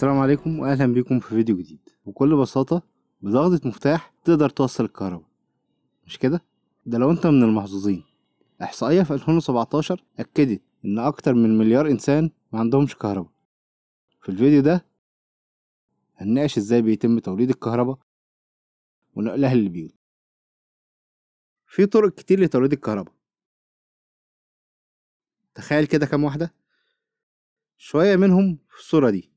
السلام عليكم واهلا بيكم في فيديو جديد بكل بساطة بضغطة مفتاح تقدر توصل الكهرباء مش كده؟ ده لو انت من المحظوظين احصائية في 2017 اكدت ان اكتر من مليار انسان ما عندهمش كهرباء في الفيديو ده هنناقش ازاي بيتم توليد الكهرباء ونقلها للبيوت في طرق كتير لتوليد الكهرباء تخيل كده كام واحدة شوية منهم في الصورة دي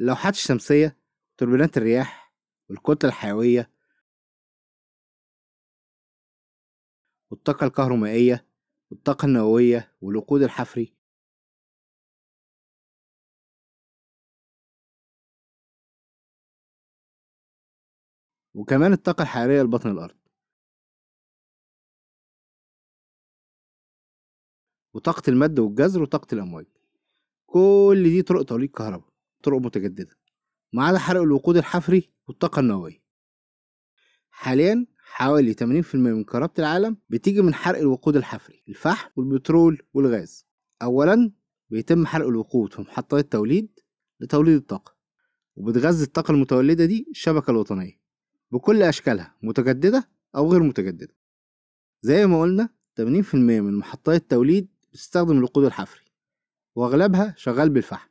اللوحات الشمسية توربينات الرياح والكتلة الحيوية والطاقة الكهرومائية والطاقة النووية والوقود الحفري وكمان الطاقة الحرارية لبطن الأرض وطاقة المد والجزر وطاقة الأمواج كل دي طرق توليد كهرباء طرق متجددة ما عدا حرق الوقود الحفري والطاقة النووية حاليا حوالي 80% من كهربة العالم بتيجي من حرق الوقود الحفري الفحم والبترول والغاز أولا بيتم حرق الوقود في محطات التوليد لتوليد الطاقة وبتغذي الطاقة المتولدة دي الشبكة الوطنية بكل أشكالها متجددة أو غير متجددة زي ما قلنا 80% من محطات التوليد بتستخدم الوقود الحفري وأغلبها شغال بالفحم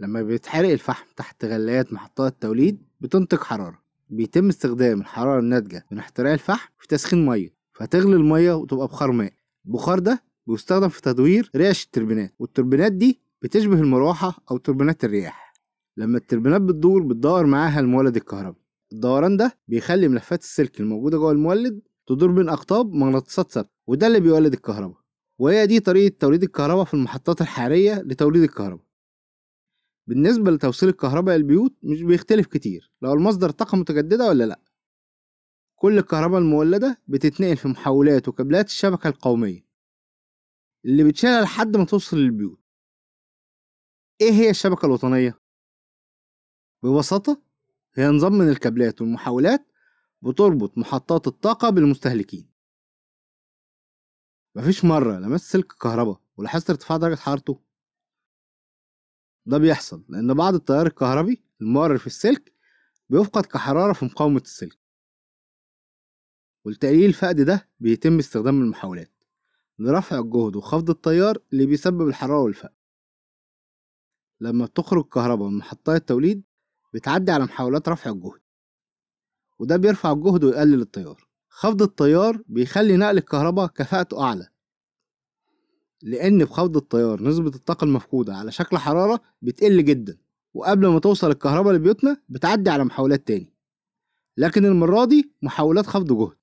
لما بيتحرق الفحم تحت غلايات محطات توليد بتنتج حرارة بيتم استخدام الحرارة الناتجة من احتراق الفحم في تسخين مية فتغلي المية وتبقى بخار ماء البخار ده بيستخدم في تدوير ريش التربينات والتربينات دي بتشبه المروحة أو تربينات الرياح لما التربينات بتدور بتدور معاها المولد الكهربي الدوران ده بيخلي ملفات السلك الموجودة جوه المولد تدور بين أقطاب مغناطيسات ثابتة وده اللي بيولد الكهرباء وهي دي طريقة توليد الكهرباء في المحطات الحرارية لتوليد الكهرباء بالنسبة لتوصيل الكهرباء للبيوت مش بيختلف كتير لو المصدر طاقة متجددة ولا لأ كل الكهرباء المولدة بتتنقل في محولات وكابلات الشبكة القومية اللي بتشيلها لحد ما توصل للبيوت ايه هي الشبكة الوطنية؟ ببساطة هي نظام من الكابلات والمحولات بتربط محطات الطاقة بالمستهلكين مفيش مرة لمست سلك الكهرباء ولاحظت ارتفاع درجة حرارته ده بيحصل لأن بعض التيار الكهربي المقرر في السلك بيفقد كحرارة في مقاومة السلك ولتقليل الفقد ده بيتم استخدام المحاولات لرفع الجهد وخفض التيار اللي بيسبب الحرارة والفقد لما بتخرج كهرباء من محطات التوليد بتعدي على محاولات رفع الجهد وده بيرفع الجهد ويقلل التيار خفض التيار بيخلي نقل الكهرباء كفاءته أعلى لأن خفض التيار نسبة الطاقة المفقودة على شكل حرارة بتقل جدا وقبل ما توصل الكهرباء لبيوتنا بتعدي على محاولات تاني لكن المرة دي محاولات خفض جهد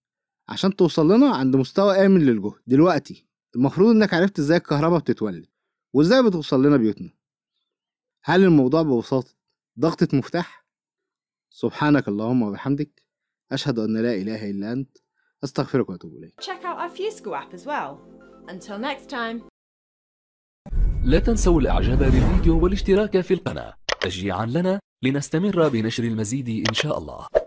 عشان توصل لنا عند مستوى آمن للجهد دلوقتي المفروض إنك عرفت إزاي الكهرباء بتتولد وإزاي بتوصل لنا بيوتنا هل الموضوع ببساطة ضغطة مفتاح؟ سبحانك اللهم وبحمدك أشهد أن لا إله إلا أنت أستغفرك وأتوب إليك. Check out our Fusco app as well. Until next time. لا تنسوا الاعجاب بالفيديو والاشتراك في القناة تشجيعا لنا لنستمر بنشر المزيد إن شاء الله